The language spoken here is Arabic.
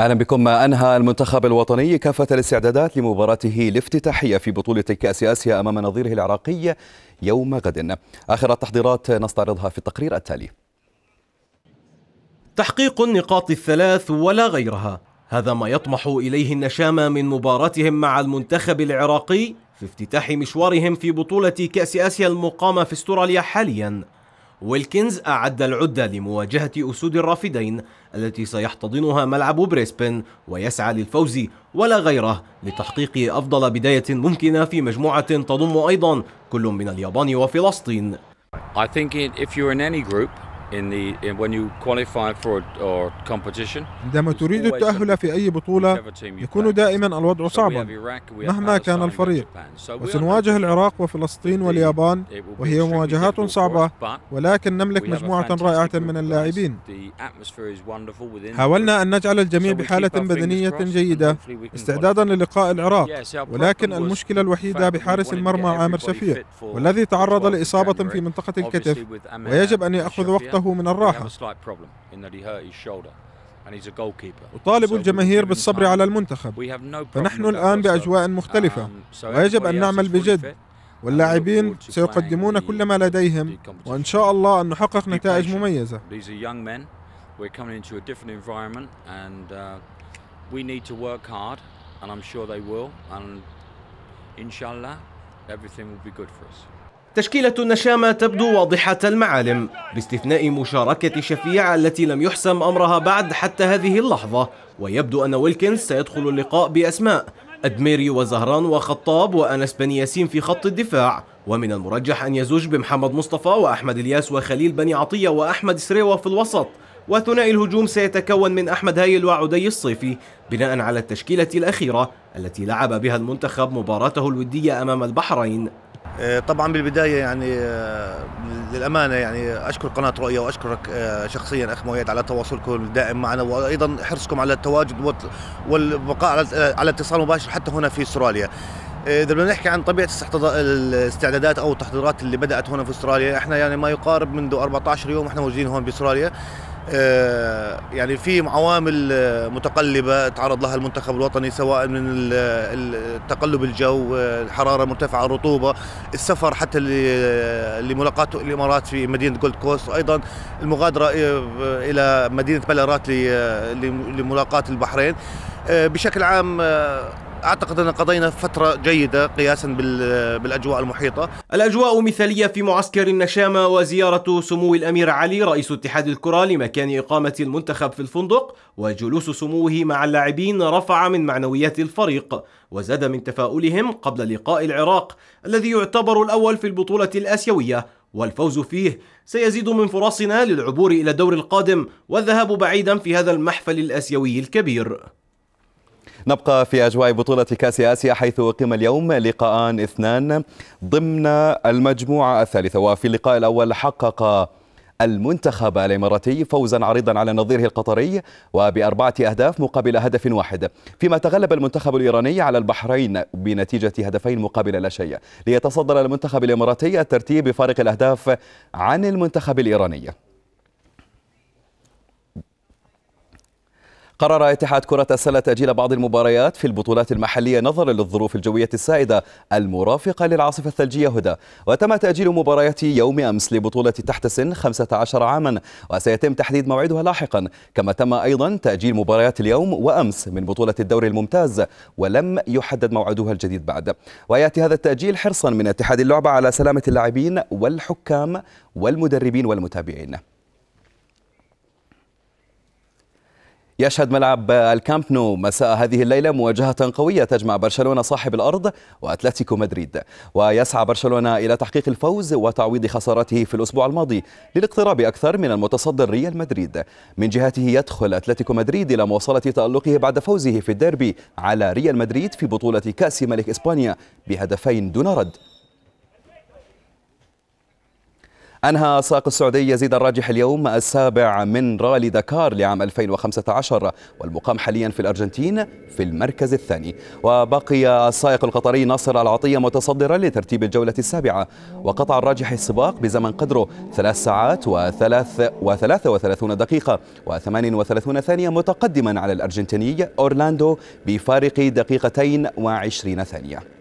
أهلا بكم أنهى المنتخب الوطني كافة الاستعدادات لمباراته الافتتاحية في بطولة كأس آسيا أمام نظيره العراقي يوم غد آخر التحضيرات نستعرضها في التقرير التالي تحقيق النقاط الثلاث ولا غيرها هذا ما يطمح إليه النشامى من مباراتهم مع المنتخب العراقي في افتتاح مشوارهم في بطولة كأس آسيا المقامة في استراليا حالياً ويلكنز أعد العدة لمواجهة أسود الرافدين التي سيحتضنها ملعب بريسبن ويسعى للفوز ولا غيره لتحقيق أفضل بداية ممكنة في مجموعة تضم أيضا كل من اليابان وفلسطين I think if you're in any group in the in when you qualify for competition عندما تريد التأهل في أي بطولة يكون دائما الوضع صعبا مهما كان الفريق وسنواجه العراق وفلسطين واليابان وهي مواجهات صعبة ولكن نملك مجموعة رائعة من اللاعبين حاولنا أن نجعل الجميع بحالة بدنية جيدة استعدادا للقاء العراق ولكن المشكلة الوحيدة بحارس المرمى عامر شفيق والذي تعرض لإصابة في منطقة الكتف ويجب أن يأخذ وقته له من الراحة أطالب الجماهير بالصبر على المنتخب فنحن الآن بأجواء مختلفة um, ويجب أن نعمل بجد واللاعبين سيقدمون كل ما لديهم وإن شاء الله أن نحقق نتائج مميزة uh, everything will be good for us. تشكيلة النشامة تبدو واضحة المعالم باستثناء مشاركة شفيع التي لم يحسم أمرها بعد حتى هذه اللحظة ويبدو أن ويلكنز سيدخل اللقاء بأسماء أدميري وزهران وخطاب وأنس بن ياسين في خط الدفاع ومن المرجح أن يزوج بمحمد مصطفى وأحمد الياس وخليل بني عطية وأحمد سريوة في الوسط وثنائي الهجوم سيتكون من أحمد هايل وعدي الصيفي بناء على التشكيلة الأخيرة التي لعب بها المنتخب مباراته الودية أمام البحرين آه، طبعا بالبدايه يعني آه، للامانه يعني اشكر قناه رؤيا واشكرك آه، شخصيا اخ مؤيد على تواصلكم الدائم معنا وايضا حرصكم على التواجد والبقاء على اتصال مباشر حتى هنا في استراليا. اذا بدنا نحكي عن طبيعه الاستعدادات او التحضيرات اللي بدات هنا في استراليا، احنا يعني ما يقارب منذ 14 يوم احنا موجودين هون باستراليا. آه، يعني في عوامل آه، متقلبة تعرض لها المنتخب الوطني سواء من تقلب الجو آه، الحرارة مرتفعة الرطوبة السفر حتى لملاقات الإمارات في مدينة جولد كوست وأيضا المغادرة إلى مدينة بلارات لملاقاة البحرين بشكل عام اعتقد ان قضينا فتره جيده قياسا بالاجواء المحيطه. الاجواء مثاليه في معسكر النشامه وزياره سمو الامير علي رئيس اتحاد الكره لمكان اقامه المنتخب في الفندق وجلوس سموه مع اللاعبين رفع من معنويات الفريق وزاد من تفاؤلهم قبل لقاء العراق الذي يعتبر الاول في البطوله الاسيويه والفوز فيه سيزيد من فرصنا للعبور الى الدور القادم والذهاب بعيدا في هذا المحفل الاسيوي الكبير. نبقى في أجواء بطولة كأس آسيا حيث أقيم اليوم لقاءان اثنان ضمن المجموعة الثالثة وفي اللقاء الأول حقق المنتخب الإماراتي فوزا عريضا على نظيره القطري وبأربعة أهداف مقابل هدف واحد فيما تغلب المنتخب الإيراني على البحرين بنتيجة هدفين مقابل لا شيء ليتصدر المنتخب الإماراتي الترتيب بفارق الأهداف عن المنتخب الإيراني قرر اتحاد كرة السلة تأجيل بعض المباريات في البطولات المحلية نظرا للظروف الجوية السائدة المرافقة للعاصفة الثلجية هدى وتم تأجيل مباريات يوم أمس لبطولة تحت سن 15 عاما وسيتم تحديد موعدها لاحقا كما تم أيضا تأجيل مباريات اليوم وأمس من بطولة الدوري الممتاز ولم يحدد موعدها الجديد بعد ويأتي هذا التأجيل حرصا من اتحاد اللعبة على سلامة اللاعبين والحكام والمدربين والمتابعين يشهد ملعب الكامب نو مساء هذه الليلة مواجهة قوية تجمع برشلونة صاحب الأرض وأتلتيكو مدريد ويسعى برشلونة إلى تحقيق الفوز وتعويض خسارته في الأسبوع الماضي للاقتراب أكثر من المتصدر ريال مدريد من جهته يدخل أتلتيكو مدريد إلى مواصلة تألقه بعد فوزه في الديربي على ريال مدريد في بطولة كأس ملك إسبانيا بهدفين دون رد أنهى ساق السعودي يزيد الراجح اليوم السابع من رالي دكار لعام 2015 والمقام حاليا في الأرجنتين في المركز الثاني وبقي السائق القطري ناصر العطية متصدرا لترتيب الجولة السابعة وقطع الراجح السباق بزمن قدره ثلاث ساعات وثلاث وثلاثة وثلاثون دقيقة وثمان وثلاثون ثانية متقدما على الأرجنتيني أورلاندو بفارق دقيقتين وعشرين ثانية